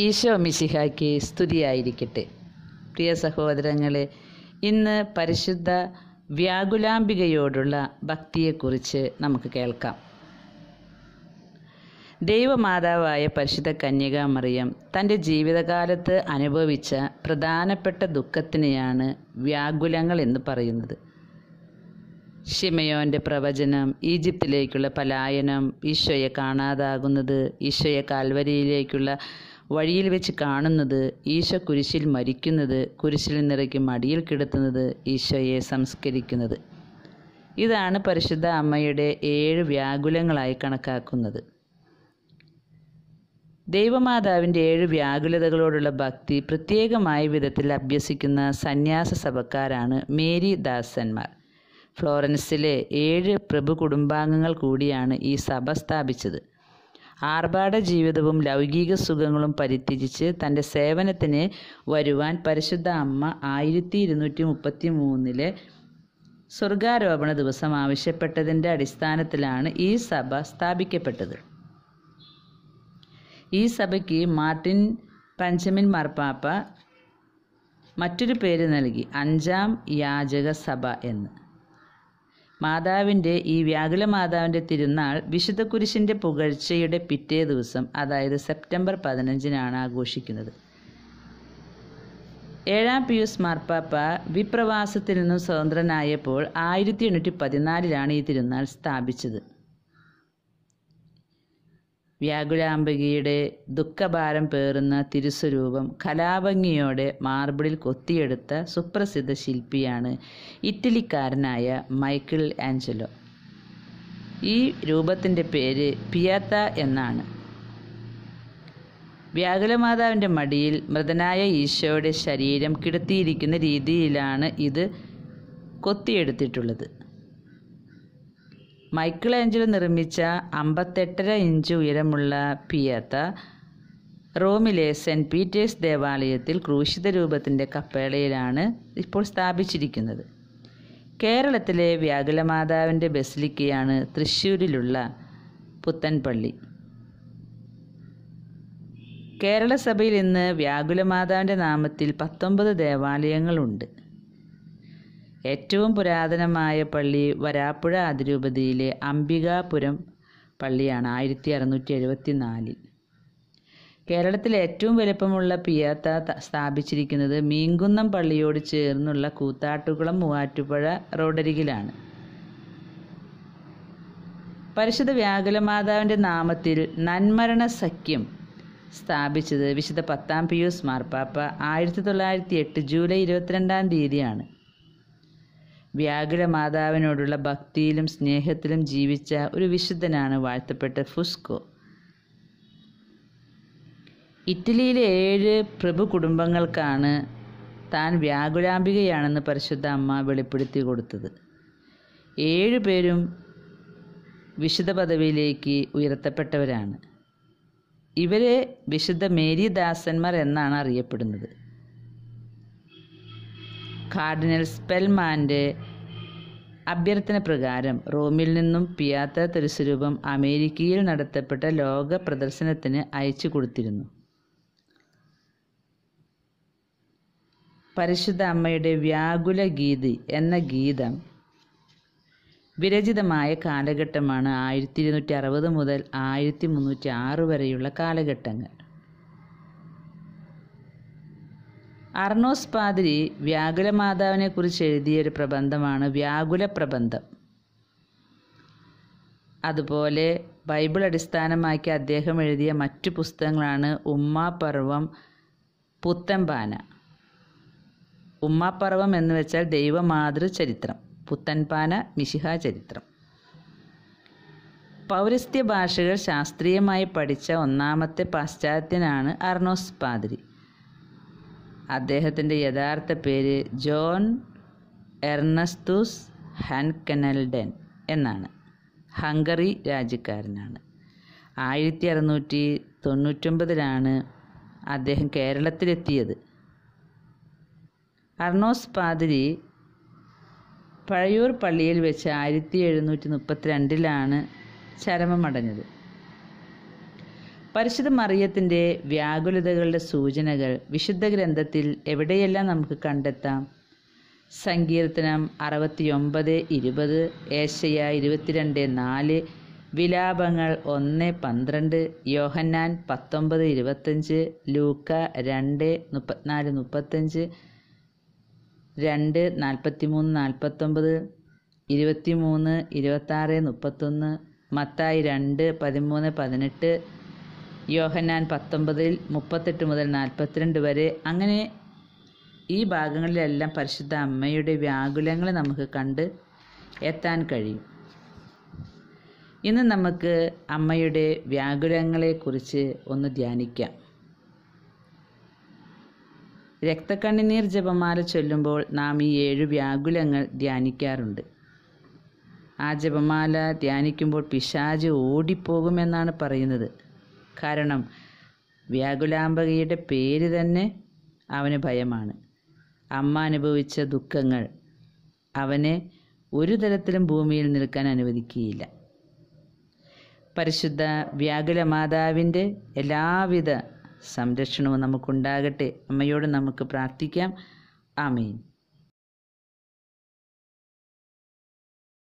ഈശോ മിശിഹായ്ക്ക് സ്തുതിയായിരിക്കട്ടെ പ്രിയ സഹോദരങ്ങളെ ഇന്ന് പരിശുദ്ധ വ്യാകുലാംബികയോടുള്ള ഭക്തിയെക്കുറിച്ച് നമുക്ക് കേൾക്കാം ദൈവമാതാവായ പരിശുദ്ധ കന്യക മറിയം തൻ്റെ ജീവിതകാലത്ത് അനുഭവിച്ച പ്രധാനപ്പെട്ട ദുഃഖത്തിനെയാണ് വ്യാകുലങ്ങൾ എന്ന് പറയുന്നത് ഷിമയോൻ്റെ പ്രവചനം ഈജിപ്തിലേക്കുള്ള പലായനം ഈശോയെ കാണാതാകുന്നത് ഈശോയെ കാൽവരിയിലേക്കുള്ള വഴിയിൽ വെച്ച് കാണുന്നത് ഈശോ കുരിശിൽ മരിക്കുന്നത് കുരിശിൽ നിറയ്ക്ക് മടിയിൽ കിടത്തുന്നത് ഈശോയെ സംസ്കരിക്കുന്നത് ഇതാണ് പരിശുദ്ധ അമ്മയുടെ ഏഴ് വ്യാകുലങ്ങളായി കണക്കാക്കുന്നത് ദൈവമാതാവിൻ്റെ ഏഴ് വ്യാകുലതകളോടുള്ള ഭക്തി പ്രത്യേകമായ വിധത്തിൽ അഭ്യസിക്കുന്ന സന്യാസ സഭക്കാരാണ് മേരി ദാസന്മാർ ഫ്ലോറൻസിലെ ഏഴ് പ്രഭു കുടുംബാംഗങ്ങൾ കൂടിയാണ് ഈ സഭ സ്ഥാപിച്ചത് ആർഭാട ജീവിതവും ലൗകിക സുഖങ്ങളും പരിത്യജിച്ച് തൻ്റെ സേവനത്തിന് വരുവാൻ പരിശുദ്ധ അമ്മ ആയിരത്തി ഇരുന്നൂറ്റി മുപ്പത്തി മൂന്നിലെ സ്വർഗാരോപണ ദിവസം ആവശ്യപ്പെട്ടതിൻ്റെ അടിസ്ഥാനത്തിലാണ് ഈ സഭ സ്ഥാപിക്കപ്പെട്ടത് ഈ സഭയ്ക്ക് മാർട്ടിൻ പഞ്ചമിൻ മാർപ്പാപ്പ മറ്റൊരു പേര് നൽകി അഞ്ചാം യാചക സഭ എന്ന് മാതാവിൻ്റെ ഈ വ്യാകുല മാതാവിൻ്റെ തിരുനാൾ വിശുദ്ധ കുരിശിൻ്റെ പുകഴ്ചയുടെ പിറ്റേ ദിവസം അതായത് സെപ്റ്റംബർ പതിനഞ്ചിനാണ് ആഘോഷിക്കുന്നത് ഏഴാം പിയൂസ് മാർപ്പാപ്പ വിപ്രവാസത്തിൽ നിന്നും സ്വതന്ത്രനായപ്പോൾ ആയിരത്തി എണ്ണൂറ്റി പതിനാലിലാണ് ഈ തിരുനാൾ സ്ഥാപിച്ചത് വ്യാകുലാംബികയുടെ ദുഃഖഭാരം പേറുന്ന തിരുസ്വരൂപം കലാഭംഗിയോടെ മാർബിളിൽ കൊത്തിയെടുത്ത സുപ്രസിദ്ധ ശില്പിയാണ് ഇറ്റലിക്കാരനായ മൈക്കിൾ ആഞ്ചലോ ഈ രൂപത്തിൻ്റെ പേര് പിയാത്ത എന്നാണ് വ്യാകുലമാതാവിൻ്റെ മടിയിൽ മൃതനായ ഈശോയുടെ ശരീരം കിടത്തിയിരിക്കുന്ന രീതിയിലാണ് ഇത് കൊത്തിയെടുത്തിട്ടുള്ളത് മൈക്കിൾ ആഞ്ചലോ നിർമ്മിച്ച അമ്പത്തെട്ടര ഇഞ്ച് ഉയരമുള്ള പിയത്ത റോമിലെ സെൻറ്റ് പീറ്റേഴ്സ് ദേവാലയത്തിൽ ക്രൂശിത രൂപത്തിൻ്റെ കപ്പേളയിലാണ് ഇപ്പോൾ സ്ഥാപിച്ചിരിക്കുന്നത് കേരളത്തിലെ വ്യാകുലമാതാവിൻ്റെ ബസിലിക്കയാണ് തൃശ്ശൂരിലുള്ള പുത്തൻപള്ളി കേരള ഇന്ന് വ്യാകുലമാതാവിൻ്റെ നാമത്തിൽ പത്തൊമ്പത് ദേവാലയങ്ങളുണ്ട് ഏറ്റവും പുരാതനമായ പള്ളി വരാപ്പുഴ അതിരൂപതയിലെ അംബികാപുരം പള്ളിയാണ് ആയിരത്തി അറുന്നൂറ്റി എഴുപത്തി നാലിൽ കേരളത്തിലെ ഏറ്റവും വലുപ്പമുള്ള പിയാത്ത സ്ഥാപിച്ചിരിക്കുന്നത് മീങ്കുന്നം പള്ളിയോട് ചേർന്നുള്ള കൂത്താട്ടുകുളം മൂവാറ്റുപുഴ റോഡരികിലാണ് പരിശുദ്ധ വ്യാകുലമാതാവിൻ്റെ നാമത്തിൽ നന്മരണ സഖ്യം സ്ഥാപിച്ചത് വിശുദ്ധ പത്താം പിയൂസ് മാർപ്പാപ്പ ആയിരത്തി തൊള്ളായിരത്തി എട്ട് ജൂലൈ ഇരുപത്തിരണ്ടാം തീയതിയാണ് വ്യാകുല മാതാവിനോടുള്ള ഭക്തിയിലും സ്നേഹത്തിലും ജീവിച്ച ഒരു വിശുദ്ധനാണ് വാഴ്ത്തപ്പെട്ട ഫുസ്കോ ഇറ്റലിയിലെ ഏഴ് പ്രഭു കുടുംബങ്ങൾക്കാണ് താൻ വ്യാകുലാംബികയാണെന്ന് പരിശുദ്ധ അമ്മ വെളിപ്പെടുത്തി കൊടുത്തത് ഏഴു പേരും വിശുദ്ധ പദവിയിലേക്ക് ഉയർത്തപ്പെട്ടവരാണ് ഇവരെ വിശുദ്ധ മേരിദാസന്മാർ എന്നാണ് അറിയപ്പെടുന്നത് കാർഡിനൽ സ്പെൽമാൻ്റെ അഭ്യർത്ഥന പ്രകാരം റോമിൽ നിന്നും പിയാത്ത തൃശ്വരൂപം അമേരിക്കയിൽ നടത്തപ്പെട്ട ലോക പ്രദർശനത്തിന് അയച്ചു കൊടുത്തിരുന്നു പരിശുദ്ധ അമ്മയുടെ വ്യാകുല ഗീതി എന്ന ഗീതം വിരചിതമായ കാലഘട്ടമാണ് ആയിരത്തി ഇരുന്നൂറ്റി അറുപത് മുതൽ ആയിരത്തി മുന്നൂറ്റി ആറ് വരെയുള്ള കാലഘട്ടങ്ങൾ അർണോസ് പാതിരി വ്യാകുല കുറിച്ച് എഴുതിയ ഒരു പ്രബന്ധമാണ് വ്യാകുല പ്രബന്ധം അതുപോലെ ബൈബിൾ അടിസ്ഥാനമാക്കി അദ്ദേഹം എഴുതിയ മറ്റു പുസ്തകങ്ങളാണ് ഉമ്മാപർവം പുത്തൻപാന ഉമ്മാപർവം എന്ന് വെച്ചാൽ ദൈവമാതൃ ചരിത്രം പുത്തൻപാന മിശിഹ ചരിത്രം പൗരസ്ത്യ ഭാഷകൾ ശാസ്ത്രീയമായി പഠിച്ച ഒന്നാമത്തെ പാശ്ചാത്യനാണ് അർണോസ് പാതിരി അദ്ദേഹത്തിൻ്റെ യഥാർത്ഥ പേര് ജോൺ എർണസ്തുസ് ഹൻകനൽഡൻ എന്നാണ് ഹംഗറി രാജ്യക്കാരനാണ് ആയിരത്തി അറുന്നൂറ്റി തൊണ്ണൂറ്റൊമ്പതിലാണ് അദ്ദേഹം കേരളത്തിലെത്തിയത് അർണോസ് പാതിരി പഴയൂർ പള്ളിയിൽ വെച്ച് ആയിരത്തി എഴുന്നൂറ്റി മുപ്പത്തിരണ്ടിലാണ് ചരമമടഞ്ഞത് പരിശുദ്ധ മറിയത്തിൻ്റെ വ്യാകുലതകളുടെ സൂചനകൾ വിശുദ്ധ ഗ്രന്ഥത്തിൽ എവിടെയെല്ലാം നമുക്ക് കണ്ടെത്താം സങ്കീർത്തനം അറുപത്തിയൊമ്പത് ഇരുപത് ഏശയ ഇരുപത്തിരണ്ട് നാല് വിലാപങ്ങൾ ഒന്ന് പന്ത്രണ്ട് യോഹന്നാൻ പത്തൊമ്പത് ഇരുപത്തഞ്ച് ലൂക്ക രണ്ട് മുപ്പത്തിനാല് മുപ്പത്തഞ്ച് രണ്ട് നാൽപ്പത്തിമൂന്ന് നാൽപ്പത്തൊമ്പത് ഇരുപത്തിമൂന്ന് ഇരുപത്താറ് മുപ്പത്തൊന്ന് മത്തായി രണ്ട് പതിമൂന്ന് പതിനെട്ട് യോഹന്നാൻ പത്തൊമ്പതിൽ മുപ്പത്തെട്ട് മുതൽ നാൽപ്പത്തിരണ്ട് വരെ അങ്ങനെ ഈ ഭാഗങ്ങളിലെല്ലാം പരിശുദ്ധ അമ്മയുടെ വ്യാകുലങ്ങൾ നമുക്ക് കണ്ട് എത്താൻ കഴിയും ഇന്ന് നമുക്ക് അമ്മയുടെ വ്യാകുലങ്ങളെക്കുറിച്ച് ഒന്ന് ധ്യാനിക്കാം രക്തക്കണ്ണിനീർ ജപമാല ചൊല്ലുമ്പോൾ നാം ഈ ഏഴ് വ്യാകുലങ്ങൾ ധ്യാനിക്കാറുണ്ട് ആ ജപമാല ധ്യാനിക്കുമ്പോൾ പിശാജ് ഓടിപ്പോകുമെന്നാണ് പറയുന്നത് കാരണം വ്യാകുലാംബകയുടെ പേര് തന്നെ അവന് ഭയമാണ് അമ്മ അനുഭവിച്ച ദുഃഖങ്ങൾ അവനെ ഒരു തരത്തിലും ഭൂമിയിൽ നിൽക്കാൻ അനുവദിക്കുകയില്ല പരിശുദ്ധ വ്യാകുല മാതാവിൻ്റെ എല്ലാവിധ സംരക്ഷണവും നമുക്കുണ്ടാകട്ടെ അമ്മയോട് നമുക്ക് പ്രാർത്ഥിക്കാം ആമീൻ